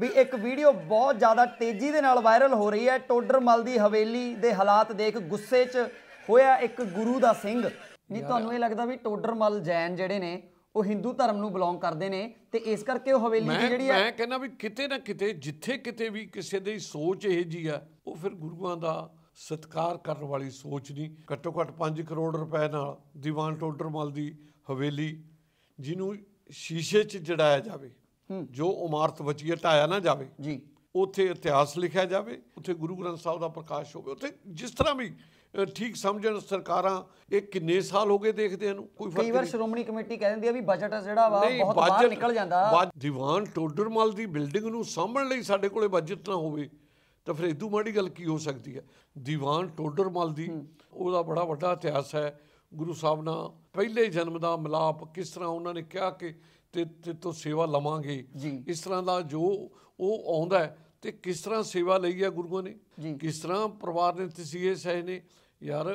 ਵੀ ਇੱਕ ਵੀਡੀਓ ਬਹੁਤ ਜ਼ਿਆਦਾ ਤੇਜ਼ੀ ਦੇ ਨਾਲ ਵਾਇਰਲ ਹੋ ਰਹੀ ਹੈ ਟੋਡਰਮਲ ਦੀ ਹਵੇਲੀ ਦੇ ਹਾਲਾਤ ਦੇਖ ਗੁੱਸੇ 'ਚ ਹੋਇਆ ਇੱਕ ਗੁਰੂ ਦਾ ਸਿੰਘ ਨਹੀਂ ਤੁਹਾਨੂੰ ਇਹ ਲੱਗਦਾ ਵੀ ਟੋਡਰਮਲ ਜੈਨ ਜਿਹੜੇ ਨੇ ਉਹ ਹਿੰਦੂ ਧਰਮ ਨੂੰ ਬਿਲੋਂਗ ਕਰਦੇ ਨੇ ਤੇ ਇਸ ਕਰਕੇ ਉਹ ਹਵੇਲੀ ਦੀ ਜਿਹੜੀ ਹੈ ਮੈਂ ਕਹਿੰਦਾ ਵੀ ਕਿਤੇ ਨਾ ਕਿਤੇ ਜਿੱਥੇ ਕਿਤੇ ਵੀ ਕਿਸੇ ਦੀ ਸੋਚ ਇਹ ਜੀ ਆ ਉਹ ਫਿਰ ਗੁਰੂਆਂ ਦਾ ਸਤਕਾਰ ਕਰਨ ਵਾਲੀ ਸੋਚ ਨਹੀਂ ਘੱਟੋ ਘੱਟ 5 ਕਰੋੜ ਰੁਪਏ ਨਾਲ ਦੀਵਾਨ ਟੋਡਰਮਲ ਦੀ ਹਵੇਲੀ ਜਿਹਨੂੰ ਸ਼ੀਸ਼ੇ 'ਚ ਜੜਾਇਆ ਜਾਵੇ ਜੋ ਇਮਾਰਤ ਵਜੀ ਹਟਾਇਆ ਨਾ ਜਾਵੇ ਜੀ ਉਥੇ ਇਤਿਹਾਸ ਲਿਖਿਆ ਜਾਵੇ ਉਥੇ ਗੁਰੂ ਗ੍ਰੰਥ ਸਾਹਿਬ ਦਾ ਪ੍ਰਕਾਸ਼ ਹੋਵੇ ਉਥੇ ਜਿਸ ਤਰ੍ਹਾਂ ਵੀ ਠੀਕ ਸਮਝਣ ਸਰਕਾਰਾਂ ਇਹ ਕਿੰਨੇ ਸਾਲ ਹੋ ਗਏ ਦੇਖਦੇ ਇਹਨੂੰ ਕੋਈ ਫਰਕ ਨਹੀਂ ਕਈ ਵਾਰ ਸ਼੍ਰੋਮਣੀ ਕਮੇਟੀ ਕਹਿ ਦਿੰਦੀ ਆ ਵੀ ਬਜਟ ਜਿਹੜਾ ਵਾ ਬਹੁਤ ਬਾਹਰ ਨਿਕਲ ਜਾਂਦਾ ਦੀਵਾਨ ਟੋਡਰਮਲ ਦੀ ਬਿਲਡਿੰਗ ਨੂੰ ਸਾਂਭਣ ਲਈ ਸਾਡੇ ਕੋਲੇ ਬਜਟ ਨਾ ਹੋਵੇ ਤਾਂ ਫਿਰ ਇਦੋਂ ਮਾੜੀ ਗੱਲ ਕੀ ਹੋ ਸਕਦੀ ਹੈ ਦੀਵਾਨ ਟੋਡਰਮਲ ਦੀ ਉਹਦਾ ਬੜਾ ਵੱਡਾ ਇਤਿਹਾਸ ਹੈ ਗੁਰੂ ਸਾਹਿਬ ਨਾਲ ਪਹਿਲੇ ਜਨਮ ਦਾ ਮਿਲਾਪ ਕਿਸ ਤਰ੍ਹਾਂ ਉਹਨਾਂ ਨੇ ਕਿਹਾ ਕਿ ਤੇ ਤੇ ਤੋਂ ਸੇਵਾ ਲਵਾਂਗੇ ਇਸ ਤਰ੍ਹਾਂ ਦਾ ਜੋ ਉਹ ਆਉਂਦਾ ਹੈ ਤੇ ਕਿਸ ਤਰ੍ਹਾਂ ਸੇਵਾ ਲਈ ਹੈ ਗੁਰੂਆਂ ਨੇ ਕਿਸ ਤਰ੍ਹਾਂ ਪਰਿਵਾਰ ਨੇ ਤਸੀਹੇ ਸਹੇ ਨੇ ਯਾਰ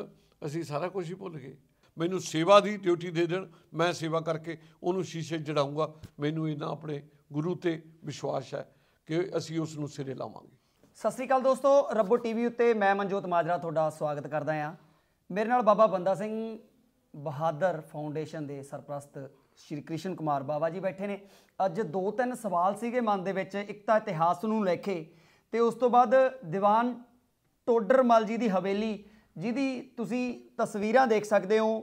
ਅਸੀਂ ਸਾਰਾ ਕੁਝ ਹੀ ਭੁੱਲ ਗਏ ਮੈਨੂੰ ਸੇਵਾ ਦੀ ਡਿਊਟੀ ਦੇ ਦੇਣ ਮੈਂ ਸੇਵਾ ਕਰਕੇ ਉਹਨੂੰ ਸ਼ੀਸ਼ੇ ਜੜਾਉਂਗਾ ਮੈਨੂੰ ਇਹਨਾਂ ਆਪਣੇ ਗੁਰੂ ਤੇ ਵਿਸ਼ਵਾਸ ਹੈ ਕਿ ਅਸੀਂ ਉਸ ਨੂੰ ਸਿਰੇ ਲਾਵਾਂਗੇ ਸਤਿ ਸ੍ਰੀ ਅਕਾਲ ਦੋਸਤੋ ਰੱਬੋ ਟੀਵੀ ਉੱਤੇ ਮੈਂ ਮਨਜੋਤ ਮਾਜਰਾ ਤੁਹਾਡਾ ਸਵਾਗਤ ਕਰਦਾ ਆ ਮੇਰੇ ਨਾਲ ਬਾਬਾ ਬੰਦਾ ਸਿੰਘ ਬਹਾਦਰ ਫਾਊਂਡੇਸ਼ਨ ਦੇ ਸਰਪ੍ਰਸਤ ਸ਼੍ਰੀ ਕ੍ਰਿਸ਼ਨ ਕੁਮਾਰ ਬਾਬਾ ਜੀ ਬੈਠੇ ਨੇ ਅੱਜ ਦੋ ਤਿੰਨ ਸਵਾਲ ਸੀਗੇ ਮਨ ਦੇ ਵਿੱਚ ਇੱਕ ਤਾਂ ਇਤਿਹਾਸ ਨੂੰ ਲੈ ਕੇ ਤੇ ਉਸ ਤੋਂ ਬਾਅਦ ਦੀਵਾਨ ਟੋਡਰਮਲ ਜੀ ਦੀ ਹਵੇਲੀ ਜਿਹਦੀ ਤੁਸੀਂ ਤਸਵੀਰਾਂ ਦੇਖ ਸਕਦੇ ਹੋ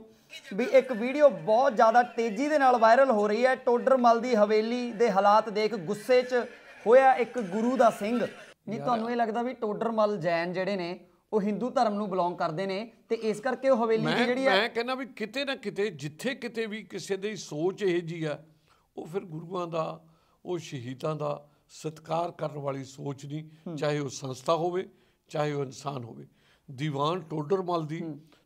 ਵੀ ਇੱਕ ਵੀਡੀਓ ਬਹੁਤ ਜ਼ਿਆਦਾ ਤੇਜ਼ੀ ਦੇ ਨਾਲ ਵਾਇਰਲ ਹੋ ਰਹੀ ਹੈ ਟੋਡਰਮਲ ਦੀ ਹਵੇਲੀ ਦੇ ਹਾਲਾਤ ਦੇਖ ਗੁੱਸੇ 'ਚ ਹੋਇਆ ਇੱਕ ਗੁਰੂ ਦਾ ਸਿੰਘ ਜੀ ਤੁਹਾਨੂੰ ਇਹ ਲੱਗਦਾ ਵੀ ਟੋਡਰਮਲ ਜੈਨ ਜਿਹੜੇ ਨੇ ਉਹ ਹਿੰਦੂ ਧਰਮ ਨੂੰ ਬਿਲੋਂਗ ਕਰਦੇ ਨੇ ਤੇ ਇਸ ਕਰਕੇ ਉਹ ਹਵੇਲੀ ਦੀ ਜਿਹੜੀ ਹੈ ਮੈਂ ਕਹਿੰਦਾ ਵੀ ਕਿਤੇ ਨਾ ਕਿਤੇ ਜਿੱਥੇ ਕਿਤੇ ਵੀ ਕਿਸੇ ਦੀ ਸੋਚ ਇਹ ਜੀ ਆ ਉਹ ਫਿਰ ਗੁਰੂਆਂ ਦਾ ਉਹ ਸ਼ਹੀਦਾਂ ਦਾ ਸਤਕਾਰ ਕਰਨ ਵਾਲੀ ਸੋਚ ਨਹੀਂ ਚਾਹੇ ਉਹ ਸੰਸਥਾ ਹੋਵੇ ਚਾਹੇ ਉਹ ਇਨਸਾਨ ਹੋਵੇ ਦੀਵਾਨ ਟੋਡਰਮਲ ਦੀ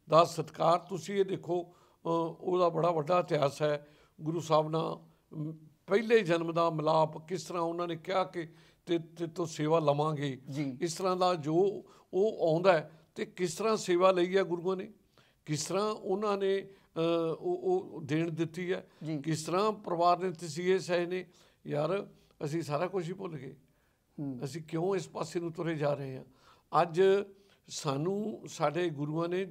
ਦਾ ਸਤਕਾਰ ਤੁਸੀਂ ਇਹ ਦੇਖੋ ਉਹਦਾ ਬੜਾ ਵੱਡਾ ਇਤਿਹਾਸ ਹੈ ਗੁਰੂ ਸਾਹਿਬ ਨਾਲ ਪਹਿਲੇ ਜਨਮ ਦਾ ਮਲਾਪ ਕਿਸ ਤਰ੍ਹਾਂ ਉਹਨਾਂ ਨੇ ਕਿਹਾ ਕਿ ਤੇ ਤੋਂ ਸੇਵਾ ਲਵਾਂਗੇ ਇਸ ਤਰ੍ਹਾਂ ਦਾ ਜੋ ਉਹ ਆਉਂਦਾ ਤੇ ਕਿਸ ਤਰ੍ਹਾਂ ਸੇਵਾ ਲਈ ਹੈ ਗੁਰੂਆਂ ਨੇ ਕਿਸ ਤਰ੍ਹਾਂ ਉਹਨਾਂ ਨੇ ਉਹ ਉਹ ਦੇਣ ਦਿੱਤੀ ਹੈ ਕਿਸ ਤਰ੍ਹਾਂ ਪਰਿਵਾਰ ਨੇ ਤਸੀਹੇ ਸਹੇ ਨੇ ਯਾਰ ਅਸੀਂ ਸਾਰਾ ਕੁਝ ਹੀ ਭੁੱਲ ਗਏ ਅਸੀਂ ਕਿਉਂ ਇਸ ਪਾਸੇ ਨੂੰ ਤੁਰੇ ਜਾ ਰਹੇ ਹਾਂ ਅੱਜ ਸਾਨੂੰ ਸਾਡੇ ਗੁਰੂਆਂ ਨੇ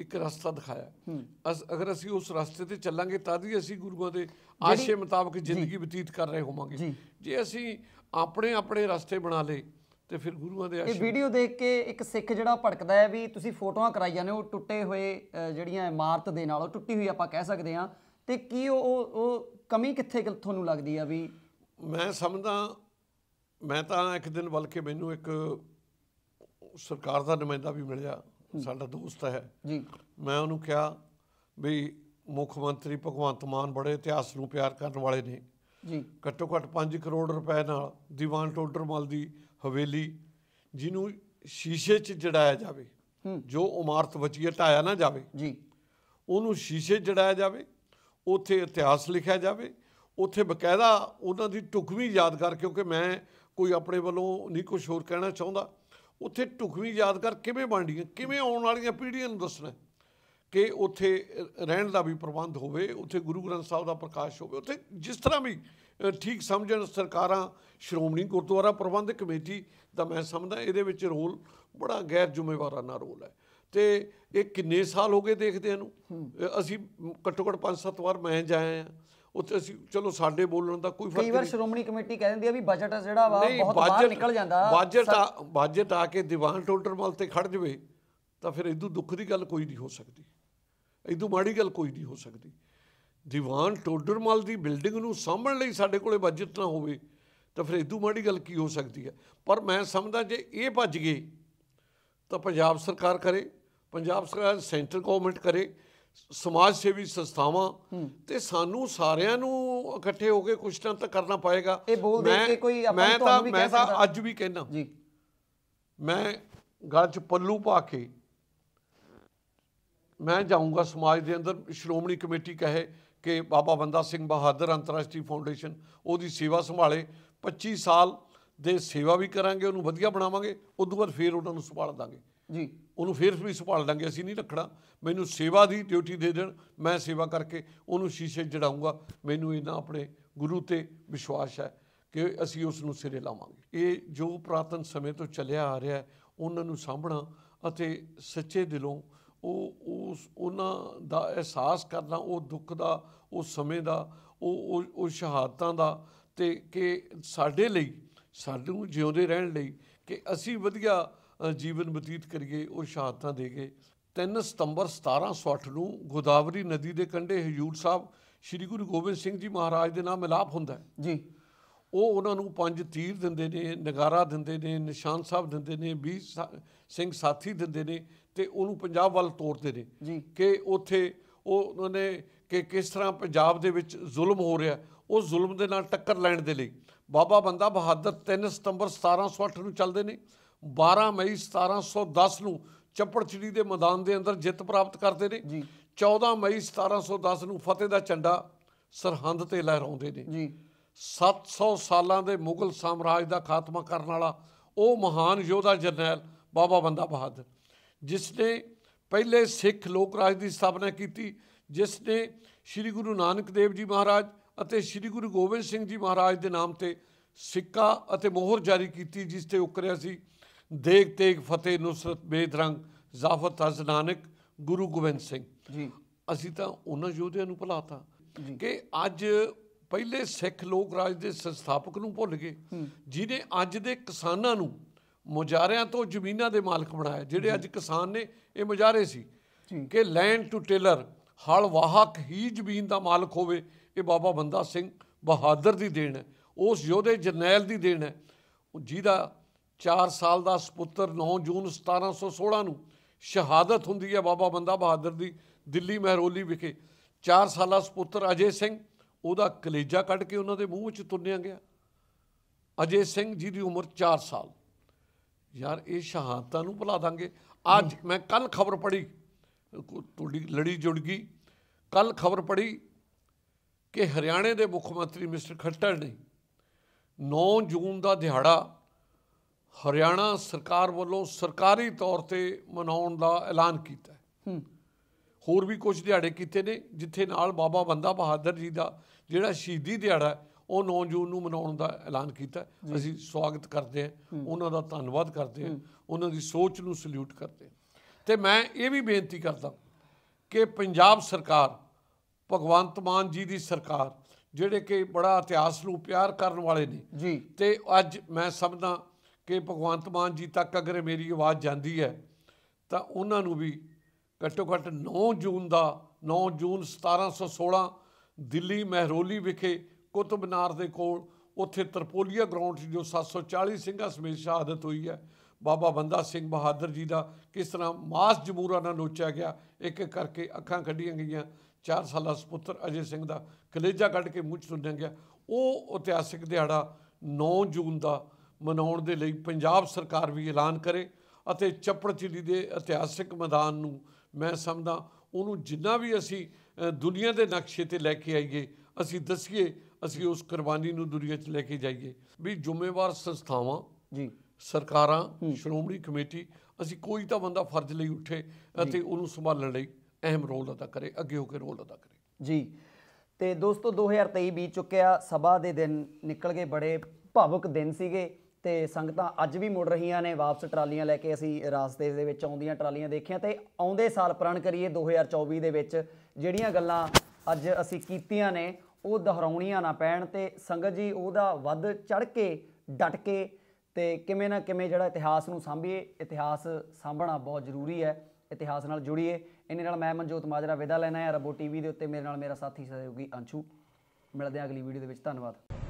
ਇੱਕ ਰਸਤਾ ਦਿਖਾਇਆ ਅਸ ਅਗਰ ਅਸੀਂ ਉਸ ਰਸਤੇ ਤੇ ਚੱਲਾਂਗੇ ਤਾਂ ਵੀ ਅਸੀਂ ਗੁਰੂਆਂ ਦੇ ਆਸ਼ੇ ਮੁਤਾਬਕ ਜ਼ਿੰਦਗੀ ਬਤੀਤ ਕਰ ਰਹੇ ਹੋਵਾਂਗੇ ਜੇ ਅਸੀਂ ਆਪਣੇ ਆਪਣੇ ਰਸਤੇ ਬਣਾ ਲਏ ਤੇ ਫਿਰ ਗੁਰੂਆਂ ਦੇ ਆਸ਼ੀਰਵਾਦ ਇਹ ਵੀਡੀਓ ਦੇਖ ਕੇ ਇੱਕ ਸਿੱਖ ਜਿਹੜਾ ਭੜਕਦਾ ਹੈ ਵੀ ਤੁਸੀਂ ਫੋਟੋਆਂ ਕਰਾਈ ਜਾਂਦੇ ਹੋ ਟੁੱਟੇ ਹੋਏ ਜਿਹੜੀਆਂ ਇਮਾਰਤ ਦੇ ਨਾਲ ਉਹ ਟੁੱਟੀ ਹੋਈ ਆਪਾਂ ਕਹਿ ਸਕਦੇ ਹਾਂ ਤੇ ਕੀ ਉਹ ਉਹ ਕਮੀ ਕਿੱਥੇ ਤੁਹਾਨੂੰ ਲੱਗਦੀ ਆ ਵੀ ਮੈਂ ਸਮਝਦਾ ਮੈਂ ਤਾਂ ਇੱਕ ਦਿਨ ਬਲਕਿ ਮੈਨੂੰ ਇੱਕ ਸਰਕਾਰ ਦਾ ਨੁਮਾਇੰਦਾ ਵੀ ਮਿਲਿਆ ਸਾਡਾ ਦੋਸਤ ਹੈ ਜੀ ਮੈਂ ਉਹਨੂੰ ਕਿਹਾ ਵੀ ਮੁੱਖ ਮੰਤਰੀ ਭਗਵੰਤ ਮਾਨ ਬੜੇ ਇਤਿਹਾਸ ਨੂੰ ਪਿਆਰ ਕਰਨ ਵਾਲੇ ਨੇ ਜੀ ਘੱਟੋ ਘੱਟ 5 ਕਰੋੜ ਰੁਪਏ ਨਾਲ ਦੀਵਾਨ ਟੋਡਰ ਮਲ ਦੀ ਹਵੇਲੀ ਜਿਹਨੂੰ ਸ਼ੀਸ਼ੇ 'ਚ ਜੜਾਇਆ ਜਾਵੇ ਜੋ ਇਮਾਰਤ ਬਚੀ ਹੈ ਢਾਇਆ ਨਾ ਜਾਵੇ ਜੀ ਉਹਨੂੰ ਸ਼ੀਸ਼ੇ ਜੜਾਇਆ ਜਾਵੇ ਉੱਥੇ ਇਤਿਹਾਸ ਲਿਖਿਆ ਜਾਵੇ ਉੱਥੇ ਬਕਾਇਦਾ ਉਹਨਾਂ ਦੀ ਟੁਕਵੀਂ ਯਾਦਗਾਰ ਕਿਉਂਕਿ ਮੈਂ ਕੋਈ ਆਪਣੇ ਵੱਲੋਂ ਨਹੀਂ ਕੁਝ ਹੋਰ ਕਹਿਣਾ ਚਾਹੁੰਦਾ ਉੱਥੇ ਟੁਕਵੀਂ ਯਾਦਗਾਰ ਕਿਵੇਂ ਬਣਦੀ ਹੈ ਕਿਵੇਂ ਆਉਣ ਵਾਲੀਆਂ ਪੀੜ੍ਹੀਆਂ ਨੂੰ ਦੱਸਣਾ ਕਿ ਉੱਥੇ ਰਹਿਣ ਦਾ ਵੀ ਪ੍ਰਬੰਧ ਹੋਵੇ ਉੱਥੇ ਗੁਰੂ ਗ੍ਰੰਥ ਸਾਹਿਬ ਦਾ ਪ੍ਰਕਾਸ਼ ਹੋਵੇ ਉੱਥੇ ਜਿਸ ਤਰ੍ਹਾਂ ਵੀ ਠੀਕ ਸਮਝਣ ਸਰਕਾਰਾਂ ਸ਼੍ਰੋਮਣੀ ਗੁਰਦੁਆਰਾ ਪ੍ਰਬੰਧਕ ਕਮੇਟੀ ਦਾ ਮੈਂ ਸਮਝਦਾ ਇਹਦੇ ਵਿੱਚ ਰੋਲ ਬੜਾ ਗੈਰ ਜ਼ਿੰਮੇਵਾਰਾਨਾ ਰੋਲ ਹੈ ਤੇ ਇਹ ਕਿੰਨੇ ਸਾਲ ਹੋ ਗਏ ਦੇਖਦੇ ਇਹਨੂੰ ਅਸੀਂ ਘੱਟੋ ਘੱਟ 5-7 ਵਾਰ ਮੈਂ ਜਾਇਆ ਆ ਉੱਥੇ ਅਸੀਂ ਚਲੋ ਸਾਡੇ ਬੋਲਣ ਦਾ ਕੋਈ ਫਰਕ ਨਹੀਂ ਕਈ ਵਾਰ ਸ਼੍ਰੋਮਣੀ ਕਮੇਟੀ ਕਹਿ ਦਿੰਦੀ ਆ ਵੀ ਬਜਟ ਜਿਹੜਾ ਵਾ ਬਹੁਤ ਬਾਹਰ ਨਿਕਲ ਜਾਂਦਾ ਬਜਟ ਬਜਟ ਆ ਕੇ ਦੀਵਾਨ ਟੋਲਟਰ ਮਲ ਤੇ ਖੜ ਜਵੇ ਤਾਂ ਫਿਰ ਇਦੋਂ ਦੁੱਖ ਦੀ ਗੱਲ ਕੋਈ ਨਹੀਂ ਹੋ ਸਕਦੀ ਇਦੋਂ ਮਾੜੀ ਗੱਲ ਕੋਈ ਨਹੀਂ ਹੋ ਸਕਦੀ ਦੀਵਾਨ ਟੋਡਰਮਲ ਦੀ ਬਿਲਡਿੰਗ ਨੂੰ ਸਾਂਭਣ ਲਈ ਸਾਡੇ ਕੋਲੇ ਬਜਟ ਨਾ ਹੋਵੇ ਤਾਂ ਫਿਰ ਇਦੋਂ ਮਾੜੀ ਗੱਲ ਕੀ ਹੋ ਸਕਦੀ ਹੈ ਪਰ ਮੈਂ ਸਮਝਦਾ ਜੇ ਇਹ ਭੱਜ ਗਏ ਤਾਂ ਪੰਜਾਬ ਸਰਕਾਰ ਕਰੇ ਪੰਜਾਬ ਸਰਕਾਰ ਸੈਂਟਰ ਗਵਰਨਮੈਂਟ ਕਰੇ ਸਮਾਜ ਸੇਵੀ ਸੰਸਥਾਵਾਂ ਤੇ ਸਾਨੂੰ ਸਾਰਿਆਂ ਨੂੰ ਇਕੱਠੇ ਹੋ ਕੇ ਕੁਝ ਤਾਂ ਕਰਨਾ ਪਏਗਾ ਮੈਂ ਕੋਈ ਆਪਾਂ ਤੁਹਾਨੂੰ ਵੀ ਮੈਂ ਤਾਂ ਅੱਜ ਵੀ ਕਹਿਣਾ ਜੀ ਮੈਂ ਗੱਲ ਚ ਪੱਲੂ ਪਾ ਕੇ ਮੈਂ ਜਾਊਂਗਾ ਸਮਾਜ ਦੇ ਅੰਦਰ ਸ਼੍ਰੋਮਣੀ ਕਮੇਟੀ ਕਹੇ ਕਿ ਬਾਬਾ ਬੰਦਾ ਸਿੰਘ ਬਹਾਦਰ ਅੰਤਰਰਾਸ਼ਟਰੀ ਫਾਊਂਡੇਸ਼ਨ ਉਹਦੀ ਸੇਵਾ ਸੰਭਾਲੇ 25 ਸਾਲ ਦੇ ਸੇਵਾ ਵੀ ਕਰਾਂਗੇ ਉਹਨੂੰ ਵਧੀਆ ਬਣਾਵਾਂਗੇ ਉਦੋਂ ਬਾਅਦ ਫੇਰ ਉਹਨਾਂ ਨੂੰ ਸੰਭਾਲ ਦਾਂਗੇ ਜੀ ਉਹਨੂੰ ਫੇਰ ਵੀ ਸੰਭਾਲ ਦਾਂਗੇ ਅਸੀਂ ਨਹੀਂ ਰੱਖਣਾ ਮੈਨੂੰ ਸੇਵਾ ਦੀ ਡਿਊਟੀ ਦੇ ਦੇਣ ਮੈਂ ਸੇਵਾ ਕਰਕੇ ਉਹਨੂੰ ਸ਼ੀਸ਼ੇ ਜੜਾਉਂਗਾ ਮੈਨੂੰ ਇਹਨਾਂ ਆਪਣੇ ਗੁਰੂ ਤੇ ਵਿਸ਼ਵਾਸ ਹੈ ਕਿ ਅਸੀਂ ਉਸ ਨੂੰ ਸਿਰੇ ਲਾਵਾਂਗੇ ਇਹ ਜੋ ਪ੍ਰਾਤਨ ਸਮੇਂ ਤੋਂ ਚੱਲਿਆ ਆ ਰਿਹਾ ਉਹਨਾਂ ਨੂੰ ਸਾਂਭਣਾ ਅਤੇ ਸੱਚੇ ਦਿਲੋਂ ਉਹ ਉਸ ਉਹਨਾਂ ਦਾ ਅਹਿਸਾਸ ਕਰਨਾ ਉਹ ਦੁੱਖ ਦਾ ਉਹ ਸਮੇਂ ਦਾ ਉਹ ਉਹ ਸ਼ਹਾਦਤਾਂ ਦਾ ਤੇ ਕਿ ਸਾਡੇ ਲਈ ਸਾਨੂੰ ਜਿਉਂਦੇ ਰਹਿਣ ਲਈ ਕਿ ਅਸੀਂ ਵਧੀਆ ਜੀਵਨ ਬਤੀਤ ਕਰੀਏ ਉਹ ਸ਼ਹਾਦਤਾਂ ਦੇ ਕੇ 3 ਸਤੰਬਰ 1708 ਨੂੰ ਗੋਦਾਵਰੀ ਨਦੀ ਦੇ ਕੰਢੇ ਹਜੂਰ ਸਾਹਿਬ ਸ੍ਰੀ ਗੁਰੂ ਗੋਬਿੰਦ ਸਿੰਘ ਜੀ ਮਹਾਰਾਜ ਦੇ ਨਾਮ ਮਿਲਾਪ ਹੁੰਦਾ ਹੈ ਜੀ ਉਹ ਉਹਨਾਂ ਨੂੰ ਪੰਜ ਤੀਰ ਦਿੰਦੇ ਨੇ ਨਗਾਰਾ ਦਿੰਦੇ ਨੇ ਨਿਸ਼ਾਨ ਸਾਹਿਬ ਦਿੰਦੇ ਨੇ 20 ਸਿੰਘ ਸਾਥੀ ਦਿੰਦੇ ਨੇ ਤੇ ਉਹਨੂੰ ਪੰਜਾਬ ਵੱਲ ਤੋਰਦੇ ਨੇ ਕਿ ਉੱਥੇ ਉਹ ਉਹਨਾਂ ਨੇ ਕਿ ਕਿਸ ਤਰ੍ਹਾਂ ਪੰਜਾਬ ਦੇ ਵਿੱਚ ਜ਼ੁਲਮ ਹੋ ਰਿਹਾ ਉਹ ਜ਼ੁਲਮ ਦੇ ਨਾਲ ਟੱਕਰ ਲੈਣ ਦੇ ਲਈ ਬਾਬਾ ਬੰਦਾ ਬਹਾਦਰ 3 ਸਤੰਬਰ 1708 ਨੂੰ ਚੱਲਦੇ ਨੇ 12 ਮਈ 1710 ਨੂੰ ਚੱਪੜਚਿੜੀ ਦੇ ਮੈਦਾਨ ਦੇ ਅੰਦਰ ਜਿੱਤ ਪ੍ਰਾਪਤ ਕਰਦੇ ਨੇ 14 ਮਈ 1710 ਨੂੰ ਫਤਿਹ ਦਾ ਝੰਡਾ ਸਰਹੰਦ ਤੇ ਲਹਿਰਾਉਂਦੇ ਨੇ ਜੀ 700 ਸਾਲਾਂ ਦੇ ਮੁਗਲ ਸਾਮਰਾਜ ਦਾ ਖਾਤਮਾ ਕਰਨ ਵਾਲਾ ਉਹ ਮਹਾਨ ਯੋਧਾ ਜਰਨੈਲ ਬਾਬਾ ਬੰਦਾ ਬਹਾਦਰ ਜਿਸ ਨੇ ਪਹਿਲੇ ਸਿੱਖ ਲੋਕ ਰਾਜ ਦੀ ਸਥਾਪਨਾ ਕੀਤੀ ਜਿਸ ਨੇ ਸ੍ਰੀ ਗੁਰੂ ਨਾਨਕ ਦੇਵ ਜੀ ਮਹਾਰਾਜ ਅਤੇ ਸ੍ਰੀ ਗੁਰੂ ਗੋਬਿੰਦ ਸਿੰਘ ਜੀ ਮਹਾਰਾਜ ਦੇ ਨਾਮ ਤੇ ਸਿੱਕਾ ਅਤੇ ਮੋਹਰ ਜਾਰੀ ਕੀਤੀ ਜਿਸ ਤੇ ਉਕਰਿਆ ਸੀ ਦੇਗ ਤੇਗ ਫਤਿਹ ਨੁਸਰਤ ਬੇਦਰੰਗ ਜ਼ਾਫਤ ਨਾਨਕ ਗੁਰੂ ਗੋਬਿੰਦ ਸਿੰਘ ਜੀ ਅਸੀਂ ਤਾਂ ਉਹਨਾਂ ਯੋਧਿਆਂ ਨੂੰ ਭੁਲਾਤਾ ਕਿ ਅੱਜ ਪਹਿਲੇ ਸਿੱਖ ਲੋਕ ਰਾਜ ਦੇ ਸੰਸਥਾਪਕ ਨੂੰ ਭੁੱਲ ਗਏ ਜਿਹਨੇ ਅੱਜ ਦੇ ਕਿਸਾਨਾਂ ਨੂੰ ਮੁਜਾਰਿਆਂ ਤੋਂ ਜ਼ਮੀਨਾਂ ਦੇ ਮਾਲਕ ਬਣਾਇਆ ਜਿਹੜੇ ਅੱਜ ਕਿਸਾਨ ਨੇ ਇਹ ਮੁਜਾਰੇ ਸੀ ਕਿ ਲੈਂਡ ਟੂ ਟੇਲਰ ਹਲ ਵਾਹਕ ਹੀ ਜ਼ਮੀਨ ਦਾ ਮਾਲਕ ਹੋਵੇ ਇਹ ਬਾਬਾ ਬੰਦਾ ਸਿੰਘ ਬਹਾਦਰ ਦੀ ਦੇਣ ਹੈ ਉਸ ਯੋਧੇ ਜਰਨੈਲ ਦੀ ਦੇਣ ਹੈ ਜਿਹਦਾ 4 ਸਾਲ ਦਾ ਸੁਪੁੱਤਰ 9 ਜੂਨ 1716 ਨੂੰ ਸ਼ਹਾਦਤ ਹੁੰਦੀ ਹੈ ਬਾਬਾ ਬੰਦਾ ਬਹਾਦਰ ਦੀ ਦਿੱਲੀ ਮਹਿਰੋਲੀ ਵਿਖੇ 4 ਸਾਲਾ ਸੁਪੁੱਤਰ ਅਜੇ ਸਿੰਘ ਉਹਦਾ ਕਲੇਜਾ ਕੱਢ ਕੇ ਉਹਨਾਂ ਦੇ ਮੂੰਹ ਵਿੱਚ ਤੁੰਨਿਆ ਗਿਆ ਅਜੇ ਸਿੰਘ ਜੀ ਦੀ ਉਮਰ 4 ਸਾਲ ਯਾਰ ਇਹ ਸ਼ਹਾਦਤਾਂ ਨੂੰ ਭੁਲਾ ਦਾਂਗੇ ਅੱਜ ਮੈਂ ਕੱਲ ਖਬਰ ਪੜ੍ਹੀ ਤੁਹਾਡੀ ਲੜੀ ਜੁੜ ਗਈ ਕੱਲ ਖਬਰ ਪੜ੍ਹੀ ਕਿ ਹਰਿਆਣੇ ਦੇ ਮੁੱਖ ਮੰਤਰੀ ਮਿਸਟਰ ਖੱਟਰ ਨੇ 9 ਜੂਨ ਦਾ ਦਿਹਾੜਾ ਹਰਿਆਣਾ ਸਰਕਾਰ ਵੱਲੋਂ ਸਰਕਾਰੀ ਤੌਰ ਤੇ ਮਨਾਉਣ ਦਾ ਐਲਾਨ ਕੀਤਾ ਹੋਰ ਵੀ ਕੁਝ ਦਿਹਾੜੇ ਕੀਤੇ ਨੇ ਜਿੱਥੇ ਨਾਲ ਬਾਬਾ ਬੰਦਾ ਬਹਾਦਰ ਜੀ ਦਾ ਜਿਹੜਾ ਸ਼ਹੀਦੀ ਦਿਹਾੜਾ ਉਹ 9 ਜੂਨ ਨੂੰ ਮਨਾਉਣ ਦਾ ਐਲਾਨ ਕੀਤਾ ਅਸੀਂ ਸਵਾਗਤ ਕਰਦੇ ਹਾਂ ਉਹਨਾਂ ਦਾ ਧੰਨਵਾਦ ਕਰਦੇ ਹਾਂ ਉਹਨਾਂ ਦੀ ਸੋਚ ਨੂੰ ਸਲੂਟ ਕਰਦੇ ਤੇ ਮੈਂ ਇਹ ਵੀ ਬੇਨਤੀ ਕਰਦਾ ਕਿ ਪੰਜਾਬ ਸਰਕਾਰ ਭਗਵੰਤ ਮਾਨ ਜੀ ਦੀ ਸਰਕਾਰ ਜਿਹੜੇ ਕਿ ਬੜਾ ਇਤਿਹਾਸ ਨੂੰ ਪਿਆਰ ਕਰਨ ਵਾਲੇ ਨੇ ਜੀ ਤੇ ਅੱਜ ਮੈਂ ਸਮਝਦਾ ਕਿ ਭਗਵੰਤ ਮਾਨ ਜੀ ਤੱਕ ਅਗਰ ਮੇਰੀ ਆਵਾਜ਼ ਜਾਂਦੀ ਹੈ ਤਾਂ ਉਹਨਾਂ ਨੂੰ ਵੀ ਘੱਟੋ ਘੱਟ 9 ਜੂਨ ਦਾ 9 ਜੂਨ 1716 ਦਿੱਲੀ ਮਹਿਰੋਲੀ ਵਿਖੇ ਕੁਤਬ ਦੇ ਕੋਲ ਉੱਥੇ ਤਰਪੋਲੀਆ ਗਰਾਊਂਡ 'ਚ ਜੋ 740 ਸਿੰਘਾਂ ਸਮੇਤ ਸ਼ਹਾਦਤ ਹੋਈ ਹੈ ਬਾਬਾ ਬੰਦਾ ਸਿੰਘ ਬਹਾਦਰ ਜੀ ਦਾ ਕਿਸ ਤਰ੍ਹਾਂ ਮਾਸ ਜਮੂਰਾ ਨਾਲ ਨੋਚਿਆ ਗਿਆ ਇੱਕ ਇੱਕ ਕਰਕੇ ਅੱਖਾਂ ਕੱਢੀਆਂ ਗਈਆਂ 4 ਸਾਲਾ ਸੁਪੁੱਤਰ ਅਜੇ ਸਿੰਘ ਦਾ ਕਲੇਜਾ ਕੱਢ ਕੇ ਮੂੰਹ 'ਚ ਗਿਆ ਉਹ ਇਤਿਹਾਸਿਕ ਦਿਹਾੜਾ 9 ਜੂਨ ਦਾ ਮਨਾਉਣ ਦੇ ਲਈ ਪੰਜਾਬ ਸਰਕਾਰ ਵੀ ਐਲਾਨ ਕਰੇ ਅਤੇ ਚੱਪੜਚਿੜੀ ਦੇ ਇਤਿਹਾਸਿਕ ਮੈਦਾਨ ਨੂੰ ਮੈਂ ਸਮਝਦਾ ਉਹਨੂੰ ਜਿੰਨਾ ਵੀ ਅਸੀਂ ਦੁਨੀਆ ਦੇ ਨਕਸ਼ੇ ਤੇ ਲੈ ਕੇ ਆਈਏ ਅਸੀਂ ਦੱਸੀਏ ਅਸੀਂ ਉਸ ਕੁਰਬਾਨੀ ਨੂੰ ਦੁਨੀਆ 'ਚ ਲੈ ਕੇ ਜਾਈਏ ਵੀ ਜ਼ਿੰਮੇਵਾਰ ਸੰਸਥਾਵਾਂ ਜੀ ਸਰਕਾਰਾਂ ਸ਼੍ਰੋਮਣੀ ਕਮੇਟੀ ਅਸੀਂ ਕੋਈ ਤਾਂ ਬੰਦਾ ਫਰਜ਼ ਲਈ ਉੱਠੇ ਅਤੇ ਉਹਨੂੰ ਸੰਭਾਲਣ ਲਈ ਅਹਿਮ ਰੋਲ ਅਦਾ ਕਰੇ ਅੱਗੇ ਹੋ ਕੇ ਰੋਲ ਅਦਾ ਕਰੇ ਜੀ ਤੇ ਦੋਸਤੋ 2023 ਬੀਤ ਚੁੱਕਿਆ ਸਭਾ ਦੇ ਦਿਨ ਨਿਕਲ ਗਏ ਬੜੇ ਭਾਵੁਕ ਦਿਨ ਸੀਗੇ ਤੇ ਸੰਗਤਾਂ ਅੱਜ ਵੀ ਮੁੜ ਰਹੀਆਂ ਨੇ ਵਾਪਸ ਟਰਾਲੀਆਂ ਲੈ ਕੇ ਅਸੀਂ ਰਾਸਤੇ ਦੇ ਵਿੱਚ ਆਉਂਦੀਆਂ ਟਰਾਲੀਆਂ ਦੇਖੀਆਂ ਤੇ ਆਉਂਦੇ ਸਾਲ ਪ੍ਰਣ ਕਰੀਏ 2024 ਦੇ ਵਿੱਚ ਜਿਹੜੀਆਂ ਗੱਲਾਂ ਅੱਜ ਅਸੀਂ ਕੀਤੀਆਂ ਨੇ ਉਹ ਦੁਹਰਾਉਣੀਆਂ ਨਾ ਪੈਣ ਤੇ ਸੰਗਤ ਜੀ ਉਹਦਾ ਵੱਧ ਚੜ ਕੇ ਡਟ ਕੇ ਤੇ ਕਿਵੇਂ ਨਾ ਕਿਵੇਂ ਜਿਹੜਾ ਇਤਿਹਾਸ ਨੂੰ ਸਾਂਭੀਏ ਇਤਿਹਾਸ ਸਾਂਭਣਾ ਬਹੁਤ ਜ਼ਰੂਰੀ ਹੈ ਇਤਿਹਾਸ ਨਾਲ ਜੁੜੀਏ ਇਹਨੇ ਨਾਲ ਮੈਂ ਮਨਜੋਤ ਮਾਜਰਾ ਵਿਦਾ ਲੈਣਾ ਹੈ ਰਬੋ ਟੀਵੀ ਦੇ ਉੱਤੇ ਮੇਰੇ ਨਾਲ ਮੇਰਾ ਸਾਥੀ ਸਹਿਯੋਗੀ ਅੰਸ਼ੂ ਮਿਲਦੇ ਆਂ ਅਗਲੀ ਵੀਡੀਓ ਦੇ ਵਿੱਚ ਧੰਨਵਾਦ